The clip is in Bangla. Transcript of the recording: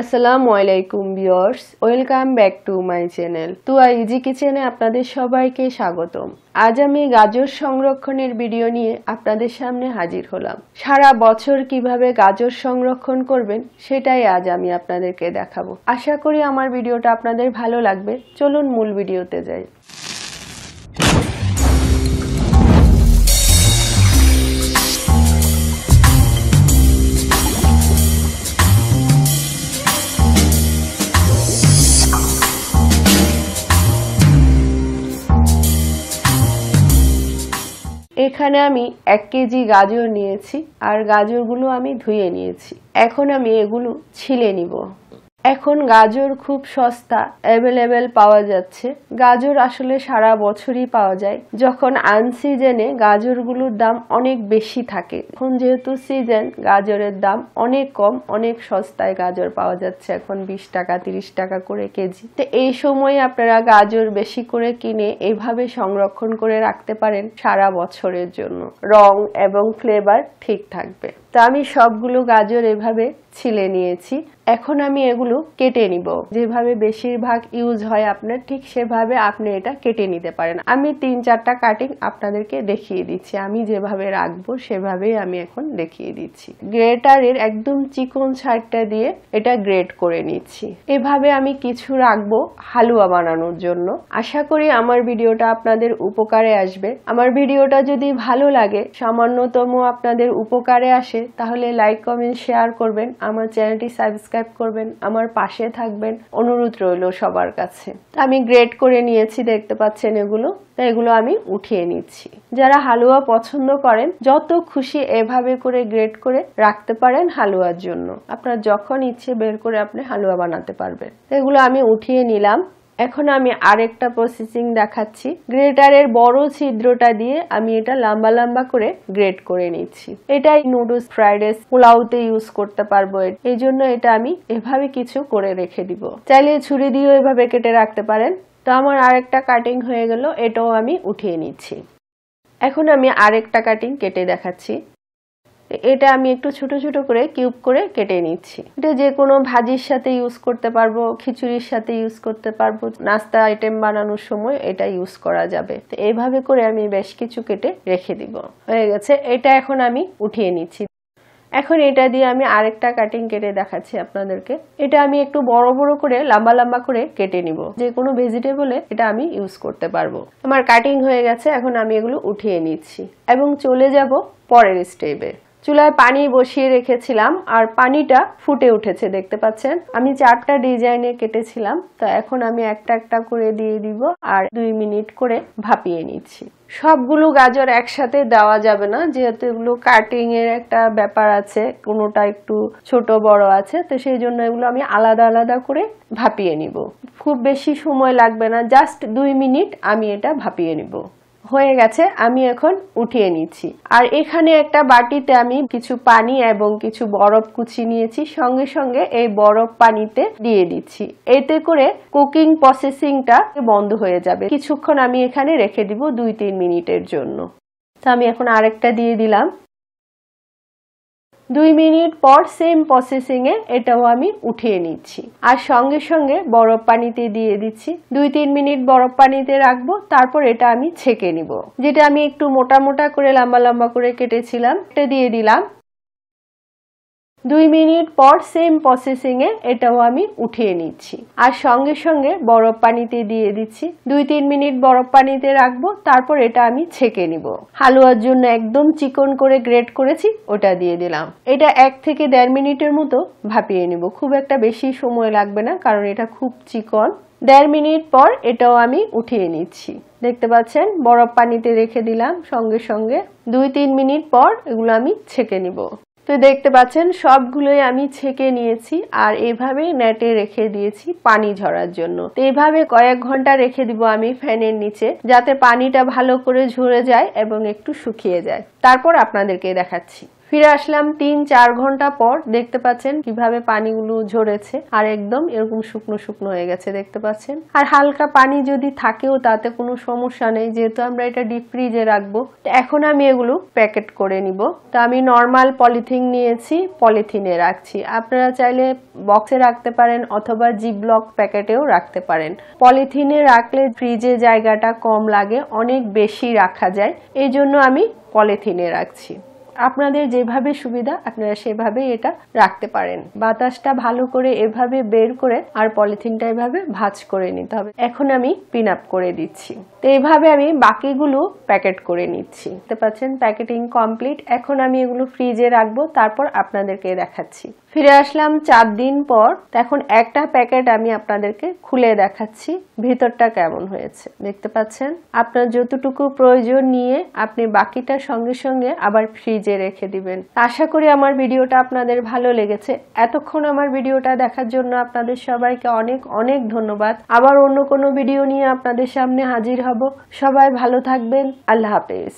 আসসালামু আলাইকুম viewers welcome back to my channel তুয়া ইজি কিচেনে আপনাদের সবাইকে স্বাগতম আজ আমি গাজর সংরক্ষণের ভিডিও নিয়ে আপনাদের সামনে হাজির হলাম সারা বছর কিভাবে গাজর সংরক্ষণ করবেন সেটাই আজ আমি আপনাদেরকে দেখাবো আশা করি আমার ভিডিওটা আপনাদের ভালো লাগবে চলুন মূল ভিডিওতে যাই এখানে আমি এক কেজি গাজর নিয়েছি আর গাজরগুলো আমি ধুয়ে নিয়েছি এখন আমি এগুলো ছিলে নিব এখন গাজর খুব সস্তা অ্যাভেলেবেল পাওয়া যাচ্ছে গাজর আসলে সারা বছরই পাওয়া যায় যখন আনসিজনে গাজরগুলোর দাম অনেক বেশি থাকে এখন যেহেতু সিজন গাজরের দাম অনেক কম অনেক সস্তায় গাজর পাওয়া যাচ্ছে এখন বিশ টাকা তিরিশ টাকা করে কেজি তো এই সময় আপনারা গাজর বেশি করে কিনে এভাবে সংরক্ষণ করে রাখতে পারেন সারা বছরের জন্য রং এবং ফ্লেভার ঠিক থাকবে তো আমি সবগুলো গাজর এভাবে ছিলে নিয়েছি এখন আমি এগুলো কেটে নিব যেভাবে বেশিরভাগ ইউজ হয় আপনার ঠিক সেভাবে আপনি এটা কেটে নিতে পারেন আমি তিন চারটা কাটিং আপনাদেরকে দেখিয়ে দিচ্ছি আমি যেভাবে রাখবো সেভাবেই আমি এখন দেখিয়ে দিচ্ছি গ্রেটারের একদম চিকন সাইডটা দিয়ে এটা গ্রেট করে নিচ্ছি এভাবে আমি কিছু রাখবো হালুয়া বানানোর জন্য আশা করি আমার ভিডিওটা আপনাদের উপকারে আসবে আমার ভিডিওটা যদি ভালো লাগে সামান্যতম আপনাদের উপকারে আসে তাহলে লাইক কমেন্ট শেয়ার করবেন আমার চ্যানেলটি সাবস্ক্রাইব সাবস্ক্রাইব করবেন আমার পাশে থাকবেন অনুরোধ রইল সবার কাছে আমি গ্রেড করে নিয়েছি দেখতে পাচ্ছেন এগুলো এগুলো আমি উঠিয়ে নিচ্ছি যারা হালুয়া পছন্দ করেন যত খুশি এভাবে করে গ্রেড করে রাখতে পারেন হালুয়ার জন্য আপনার যখন ইচ্ছে বের করে আপনি হালুয়া বানাতে পারবেন এগুলো আমি উঠিয়ে নিলাম এখন আমি আরেকটা প্রসেসিং দেখাচ্ছি গ্রেটারের বড় ছিদ্রটা দিয়ে আমি এটা লম্বা লম্বা করে গ্রেট করে নিচ্ছি এটাই নুডলস ফ্রাইড রাইস পোলাওতে ইউজ করতে পারবো এই জন্য এটা আমি এভাবে কিছু করে রেখে দিব চাইলে ছুরি দিয়েও এভাবে কেটে রাখতে পারেন তো আমার আরেকটা কাটিং হয়ে গেল এটাও আমি উঠিয়ে নিচ্ছি এখন আমি আরেকটা কাটিং কেটে দেখাচ্ছি এটা আমি একটু ছোট ছোট করে কিউব করে কেটে নিচ্ছি এটা যে কোনো ভাজির সাথে ইউজ করতে পারবো খিচুড়ির সাথে ইউজ করতে পারবো নাস্তা আইটেম বানানোর সময় এটা ইউজ করা যাবে তো এইভাবে করে আমি বেশ কিছু কেটে রেখে দিব হয়ে গেছে এটা এখন আমি উঠিয়ে নিচ্ছি এখন এটা দিয়ে আমি আরেকটা কাটিং কেটে দেখাচ্ছি আপনাদেরকে এটা আমি একটু বড় বড় করে লম্বা লম্বা করে কেটে নিব যে কোনো ভেজিটেবলে এটা আমি ইউজ করতে পারবো আমার কাটিং হয়ে গেছে এখন আমি এগুলো উঠিয়ে নিচ্ছি এবং চলে যাব পরের স্টেপে চুলায় পানি বসিয়ে রেখেছিলাম আর পানিটা ফুটে উঠেছে দেখতে পাচ্ছেন আমি চারটা ডিজাইনে কেটেছিলাম তো এখন আমি একটা একটা করে দিয়ে দিব আর দুই মিনিট করে ভাপিয়ে নিচ্ছি সবগুলো গাজর একসাথে দেওয়া যাবে না যেহেতু এগুলো কাটিং এর একটা ব্যাপার আছে কোনোটা একটু ছোট বড় আছে তো সেই জন্য এগুলো আমি আলাদা আলাদা করে ভাপিয়ে নিব খুব বেশি সময় লাগবে না জাস্ট দুই মিনিট আমি এটা ভাপিয়ে নিব হয়ে গেছে আমি এখন উঠিয়ে নিচ্ছি আর এখানে একটা বাটিতে আমি কিছু পানি এবং কিছু বরফ কুচি নিয়েছি সঙ্গে সঙ্গে এই বরফ পানিতে দিয়ে দিচ্ছি এতে করে কুকিং প্রসেসিংটা বন্ধ হয়ে যাবে কিছুক্ষণ আমি এখানে রেখে দিব দুই তিন মিনিটের জন্য তো আমি এখন আরেকটা দিয়ে দিলাম দুই মিনিট পর সেম প্রসেসিংয়ে এটাও আমি উঠিয়ে নিচ্ছি আর সঙ্গে সঙ্গে বরফ পানিতে দিয়ে দিচ্ছি দুই তিন মিনিট বরফ পানিতে রাখবো তারপর এটা আমি ছেঁকে নিব যেটা আমি একটু মোটা মোটা করে লম্বা লম্বা করে কেটেছিলাম এটা দিয়ে দিলাম দুই মিনিট পর সেম প্রসেসিংয়ে এটাও আমি উঠিয়ে নিচ্ছি আর সঙ্গে সঙ্গে বরফ পানিতে দিয়ে দিচ্ছি দুই তিন মিনিট বরফ পানিতে রাখবো তারপর এটা আমি ছেঁকে নিব হালুয়ার জন্য একদম চিকন করে গ্রেট করেছি ওটা দিয়ে দিলাম এটা এক থেকে দেড় মিনিটের মতো ভাপিয়ে নিব খুব একটা বেশি সময় লাগবে না কারণ এটা খুব চিকন দেড় মিনিট পর এটাও আমি উঠিয়ে নিচ্ছি দেখতে পাচ্ছেন বরফ পানিতে রেখে দিলাম সঙ্গে সঙ্গে দুই তিন মিনিট পর এগুলো আমি ছেঁকে নিব তো দেখতে পাচ্ছেন সবগুলোই আমি ছেঁকে নিয়েছি আর এভাবে নেটে রেখে দিয়েছি পানি ঝরার জন্য তো এভাবে কয়েক ঘন্টা রেখে দিব আমি ফ্যানের নিচে যাতে পানিটা ভালো করে ঝরে যায় এবং একটু শুকিয়ে যায় তারপর আপনাদেরকে দেখাচ্ছি ফিরে আসলাম তিন চার ঘন্টা পর দেখতে পাচ্ছেন কিভাবে পানিগুলো ঝরেছে আর একদম এরকম শুকনো শুকনো হয়ে গেছে দেখতে পাচ্ছেন আর হালকা পানি যদি থাকেও তাতে কোনো সমস্যা নেই যেহেতু আমরা এটা ডিপ ফ্রিজে রাখবো এখন আমি এগুলো প্যাকেট করে নিব তো আমি নর্মাল পলিথিন নিয়েছি পলিথিনে রাখছি আপনারা চাইলে বক্সে রাখতে পারেন অথবা জি ব্লক প্যাকেটেও রাখতে পারেন পলিথিনে রাখলে ফ্রিজে জায়গাটা কম লাগে অনেক বেশি রাখা যায় এই জন্য আমি পলিথিনে রাখছি আপনাদের যেভাবে সুবিধা আপনারা সেভাবে এটা রাখতে পারেন বাতাসটা ভালো করে এভাবে বের করে আর পলিথিনটা এভাবে ভাজ করে নিতে হবে এখন আমি পিন আপ করে দিচ্ছি তো এইভাবে আমি বাকিগুলো প্যাকেট করে নিচ্ছি দেখতে পাচ্ছেন প্যাকেটিং কমপ্লিট এখন আমি এগুলো ফ্রিজে রাখবো তারপর আপনাদেরকে দেখাচ্ছি ফিরে আসলাম চার দিন পর এখন একটা প্যাকেট আমি আপনাদেরকে খুলে দেখাচ্ছি ভিতরটা কেমন হয়েছে দেখতে পাচ্ছেন আপনার যতটুকু প্রয়োজন নিয়ে আপনি বাকিটা সঙ্গে সঙ্গে আবার ফ্রিজ ভিজে রেখে দিবেন আশা করি আমার ভিডিওটা আপনাদের ভালো লেগেছে এতক্ষণ আমার ভিডিওটা দেখার জন্য আপনাদের সবাইকে অনেক অনেক ধন্যবাদ আবার অন্য কোনো ভিডিও নিয়ে আপনাদের সামনে হাজির হব সবাই ভালো থাকবেন আল্লাহ হাফেজ